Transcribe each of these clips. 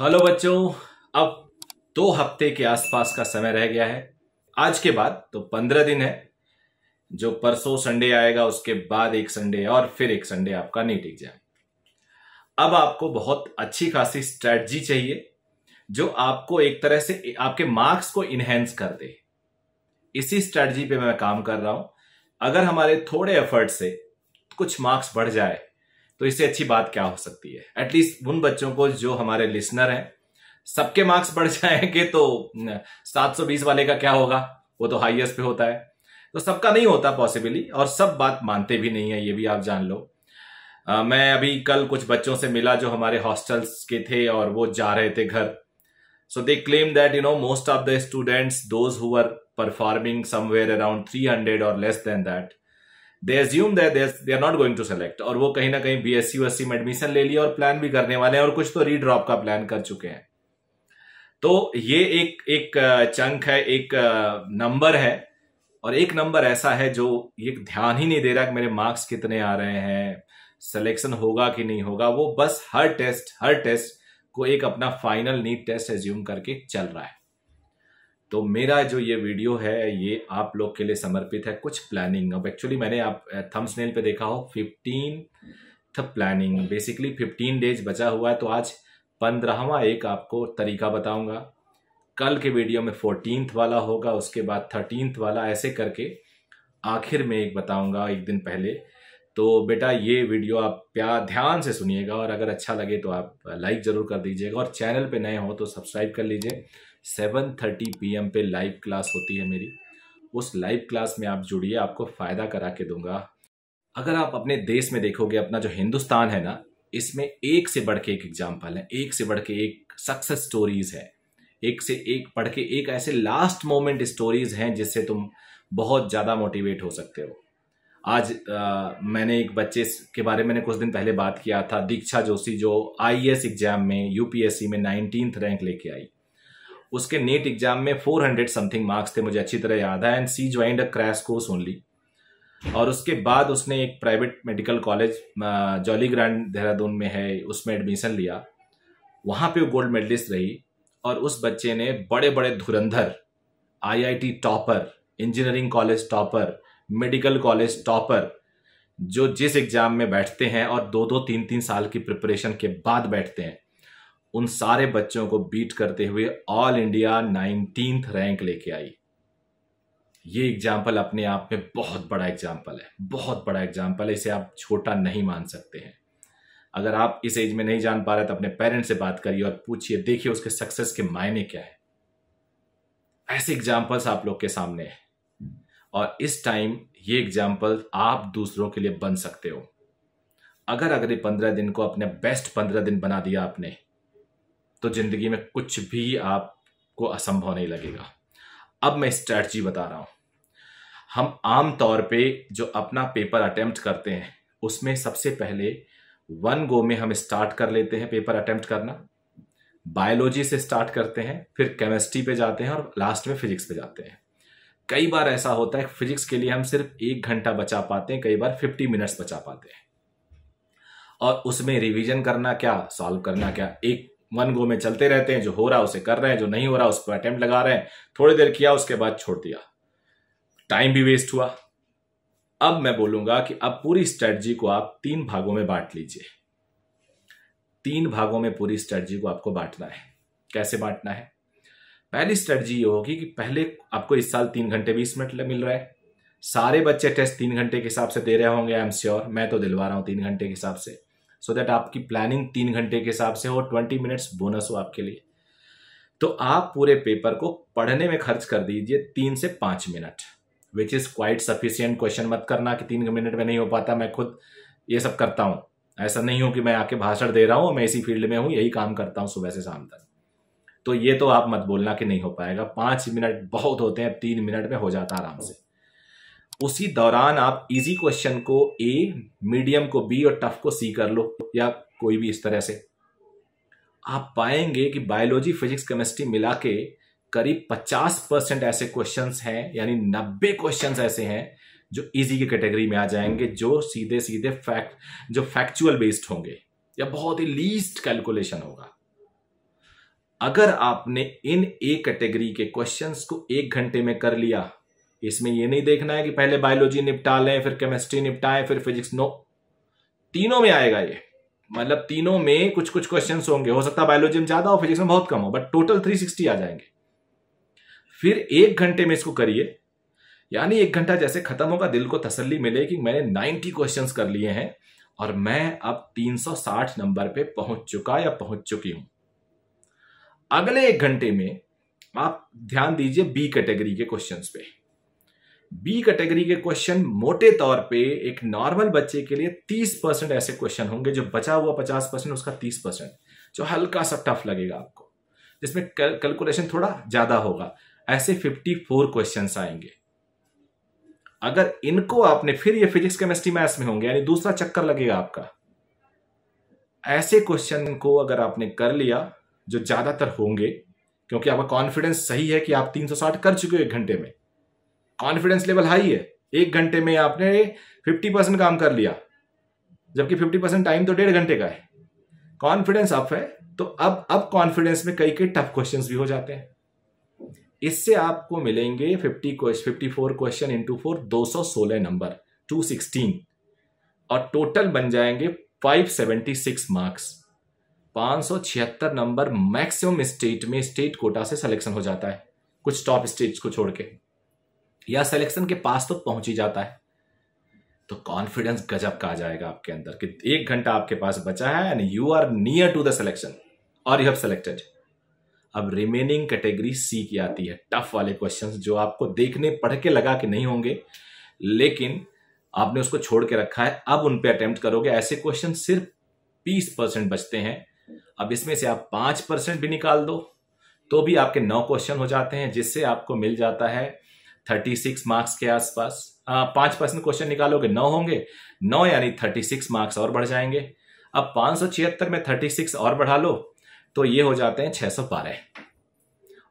Hello बच्चों अब दो हफ्ते के आसपास का समय रह गया है आज के बाद तो पंद्रह दिन है जो परसों संडे आएगा उसके बाद एक संडे और फिर एक संडे आपका नीट एग्जाम अब आपको बहुत अच्छी खासी स्ट्रेटजी चाहिए जो आपको एक तरह से आपके मार्क्स को इनहेंस कर दे इसी स्ट्रेटजी पे मैं काम कर रहा हूं अगर हमारे थोड़े एफर्ट से कुछ मार्क्स बढ़ जाए तो इससे अच्छी बात क्या हो सकती है एटलीस्ट उन बच्चों को जो हमारे लिसनर हैं सबके मार्क्स बढ़ जाएंगे तो 720 वाले का क्या होगा वो तो हाईएस्ट पे होता है तो सबका नहीं होता पॉसिबली और सब बात मानते भी नहीं है ये भी आप जान लो आ, मैं अभी कल कुछ बच्चों से मिला जो हमारे हॉस्टल्स के थे और वो जा रहे थे घर so they claim that you know most of the students those who're performing somewhere around three hundred और less than that they assume that they are not going to select और वो कहीं ना कहीं बी एस सी में admission ले लिया और प्लान भी करने वाले हैं और कुछ तो रीड्रॉप का प्लान कर चुके हैं तो ये एक एक चंक है एक नंबर है और एक नंबर ऐसा है जो ये ध्यान ही नहीं दे रहा कि मेरे मार्क्स कितने आ रहे हैं सिलेक्शन होगा कि नहीं होगा वो बस हर टेस्ट हर टेस्ट को एक अपना फाइनल नीट टेस्ट एज्यूम करके चल रहा है तो मेरा जो ये वीडियो है ये आप लोग के लिए समर्पित है कुछ प्लानिंग अब एक्चुअली मैंने आप नेल पे देखा हो फिफ्टीन थ प्लानिंग बेसिकली फिफ्टीन डेज बचा हुआ है तो आज पंद्रहवा एक आपको तरीका बताऊंगा कल के वीडियो में फोर्टीनथ वाला होगा उसके बाद थर्टीनथ वाला ऐसे करके आखिर में एक बताऊंगा एक दिन पहले तो बेटा ये वीडियो आप प्यार ध्यान से सुनिएगा और अगर अच्छा लगे तो आप लाइक ज़रूर कर दीजिएगा और चैनल पे नए हो तो सब्सक्राइब कर लीजिए 7:30 एम पे लाइव क्लास होती है मेरी उस लाइव क्लास में आप जुड़िए आपको फ़ायदा करा के दूंगा अगर आप अपने देश में देखोगे अपना जो हिंदुस्तान है ना इसमें एक से बढ़ के एक एग्जाम्पल है एक से बढ़ के एक सक्सेस स्टोरीज है एक से एक पढ़ के एक ऐसे लास्ट मोमेंट स्टोरीज हैं जिससे तुम बहुत ज़्यादा मोटिवेट हो सकते हो आज आ, मैंने एक बच्चे के बारे में कुछ दिन पहले बात किया था दीक्षा जोशी जो आई एग्जाम e में यूपीएससी में नाइनटीन रैंक लेके आई उसके नेट एग्जाम में 400 समथिंग मार्क्स थे मुझे अच्छी तरह याद है and she joined a crash course only और उसके बाद उसने एक private medical college Jolly Grant Dehradun में है उसमें एडमिशन लिया वहाँ पे वो गोल्ड मेडलिस्ट रही और उस बच्चे ने बड़े बड़े धुरंधर IIT topper engineering college topper medical college topper जो जिस एग्जाम में बैठते हैं और दो दो तीन तीन साल की प्रिपरेशन के बाद बैठते हैं उन सारे बच्चों को बीट करते हुए ऑल इंडिया नाइनटीन रैंक लेके आई ये एग्जाम्पल अपने आप में बहुत बड़ा एग्जाम्पल है बहुत बड़ा एग्जाम्पल है इसे आप छोटा नहीं मान सकते हैं अगर आप इस एज में नहीं जान पा रहे तो अपने पेरेंट्स से बात करिए और पूछिए देखिए उसके सक्सेस के मायने क्या है ऐसे एग्जाम्पल्स आप लोग के सामने हैं और इस टाइम ये एग्जाम्पल आप दूसरों के लिए बन सकते हो अगर अगले पंद्रह दिन को अपने बेस्ट पंद्रह दिन बना दिया आपने तो जिंदगी में कुछ भी आपको असंभव नहीं लगेगा अब मैं स्ट्रैटी बता रहा हूं हम आम तौर पे जो अपना पेपर अटेम्प्ट करते हैं उसमें सबसे पहले वन गो में हम स्टार्ट कर लेते हैं पेपर अटेम्प्ट करना बायोलॉजी से स्टार्ट करते हैं फिर केमिस्ट्री पे जाते हैं और लास्ट में फिजिक्स पे जाते हैं कई बार ऐसा होता है फिजिक्स के लिए हम सिर्फ एक घंटा बचा पाते हैं कई बार फिफ्टी मिनट्स बचा पाते हैं और उसमें रिवीजन करना क्या सॉल्व करना क्या एक वन गो में चलते रहते हैं जो हो रहा है उसे कर रहे हैं जो नहीं हो रहा उस पर अटेम्प्ट लगा रहे हैं थोड़ी देर किया उसके बाद छोड़ दिया टाइम भी वेस्ट हुआ अब मैं बोलूंगा कि अब पूरी स्ट्रेटजी को आप तीन भागों में बांट लीजिए तीन भागों में पूरी स्ट्रेटजी को आपको बांटना है कैसे बांटना है पहली स्ट्रेटजी ये होगी कि पहले आपको इस साल तीन घंटे बीस मिनट मिल रहा है सारे बच्चे टेस्ट तीन घंटे के हिसाब से दे रहे होंगे आई एम श्योर मैं तो दिलवा रहा हूँ तीन घंटे के हिसाब से सो so दैट आपकी प्लानिंग तीन घंटे के हिसाब से हो ट्वेंटी मिनट्स बोनस हो आपके लिए तो आप पूरे पेपर को पढ़ने में खर्च कर दीजिए तीन से पाँच minute which is quite sufficient question मत करना कि तीन मिनट में नहीं हो पाता मैं खुद ये सब करता हूँ ऐसा नहीं हो कि मैं आके भाषण दे रहा हूँ मैं इसी फील्ड में हूँ यही काम करता हूँ सुबह से शाम तक तो ये तो आप मत बोलना कि नहीं हो पाएगा पांच मिनट बहुत होते हैं तीन मिनट में हो जाता आराम से उसी दौरान आप इजी क्वेश्चन को ए मीडियम को बी और टफ को सी कर लो या कोई भी इस तरह से आप पाएंगे कि बायोलॉजी फिजिक्स केमिस्ट्री मिला के करीब 50 परसेंट ऐसे क्वेश्चन हैं यानी 90 क्वेश्चन ऐसे हैं जो इजी की कैटेगरी में आ जाएंगे जो सीधे सीधे फैक्ट जो फैक्चुअल बेस्ड होंगे या बहुत ही लीस्ट कैलकुलेशन होगा अगर आपने इन ए कैटेगरी के क्वेश्चंस को एक घंटे में कर लिया इसमें यह नहीं देखना है कि पहले बायोलॉजी निपटा लें फिर केमिस्ट्री निपटाएं फिर फिजिक्स नो तीनों में आएगा ये मतलब तीनों में कुछ कुछ क्वेश्चन होंगे हो सकता है बायोलॉजी में ज्यादा हो फिजिक्स में बहुत कम हो बट टोटल 360 आ जाएंगे फिर एक घंटे में इसको करिए यानी एक घंटा जैसे खत्म होगा दिल को तसल्ली मिले कि मैंने 90 क्वेश्चंस कर लिए हैं और मैं अब 360 नंबर पे पहुंच चुका या पहुंच चुकी हूं अगले एक घंटे में आप ध्यान दीजिए बी कैटेगरी के क्वेश्चन पे बी कैटेगरी के क्वेश्चन मोटे तौर पे एक नॉर्मल बच्चे के लिए 30 परसेंट ऐसे क्वेश्चन होंगे जो बचा हुआ 50 परसेंट उसका 30 परसेंट जो हल्का सा टफ लगेगा आपको जिसमें कैलकुलेशन थोड़ा ज्यादा होगा ऐसे 54 क्वेश्चंस आएंगे अगर इनको आपने फिर ये फिजिक्स केमिस्ट्री मैथ्स में होंगे यानी दूसरा चक्कर लगेगा आपका ऐसे क्वेश्चन को अगर आपने कर लिया जो ज़्यादातर होंगे क्योंकि आपका कॉन्फिडेंस सही है कि आप 360 कर चुके हो एक घंटे में कॉन्फिडेंस लेवल हाई है एक घंटे में आपने 50 परसेंट काम कर लिया जबकि 50 परसेंट टाइम तो डेढ़ घंटे का है कॉन्फिडेंस अप है तो अब अब कॉन्फिडेंस में कई कई टफ क्वेश्चन भी हो जाते हैं इससे आपको मिलेंगे 50 question four question into four दो सौ सोलह नंबर टू सिक्सटीन और टोटल बन जाएंगे 576 मार्क्स 576 नंबर मैक्सिमम स्टेट में स्टेट कोटा से सिलेक्शन हो जाता है कुछ टॉप स्टेट्स को छोड़ के या सिलेक्शन के पास तो पहुंच ही जाता है तो कॉन्फिडेंस गजब का आ जाएगा आपके अंदर कि एक घंटा आपके पास बचा है and you are near to the selection और यू हैव सिलेक्टेड अब रिमेनिंग कैटेगरी सी की आती है टफ वाले क्वेश्चन जो आपको देखने पढ़ के लगा कि नहीं होंगे लेकिन आपने उसको छोड़ के रखा है अब उन अटेम्प्ट करोगे ऐसे क्वेश्चन सिर्फ 20 परसेंट बचते हैं अब इसमें से आप पांच परसेंट भी निकाल दो तो भी आपके नौ क्वेश्चन हो जाते हैं जिससे आपको मिल जाता है थर्टी सिक्स मार्क्स के आसपास पांच परसेंट क्वेश्चन निकालोगे नौ होंगे नौ यानी थर्टी सिक्स मार्क्स और बढ़ जाएंगे अब पांच सौ छिहत्तर में थर्टी सिक्स और बढ़ा लो तो ये हो जाते हैं छह सौ बारह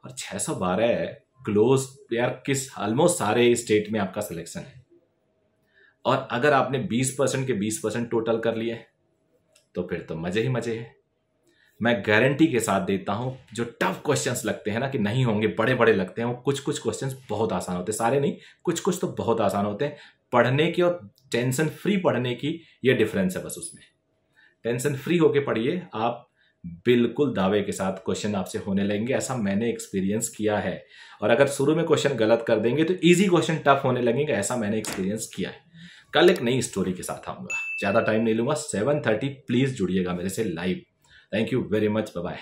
और छह सौ बारह क्लोज यार किस ऑलमोस्ट सारे स्टेट में आपका सिलेक्शन है और अगर आपने बीस परसेंट के बीस परसेंट टोटल कर लिए तो फिर तो मज़े ही मज़े हैं मैं गारंटी के साथ देता हूँ जो टफ क्वेश्चंस लगते हैं ना कि नहीं होंगे बड़े बड़े लगते हैं वो कुछ कुछ क्वेश्चंस बहुत आसान होते हैं सारे नहीं कुछ कुछ तो बहुत आसान होते हैं पढ़ने की और टेंशन फ्री पढ़ने की ये डिफरेंस है बस उसमें टेंशन फ्री होके पढ़िए आप बिल्कुल दावे के साथ क्वेश्चन आपसे होने लगेंगे ऐसा मैंने एक्सपीरियंस किया है और अगर शुरू में क्वेश्चन गलत कर देंगे तो ईजी क्वेश्चन टफ होने लगेंगे ऐसा मैंने एक्सपीरियंस किया है कल एक नई स्टोरी के साथ आऊँगा ज़्यादा टाइम नहीं लूँगा सेवन थर्टी प्लीज़ जुड़िएगा मेरे से live Thank you very much. Bye bye.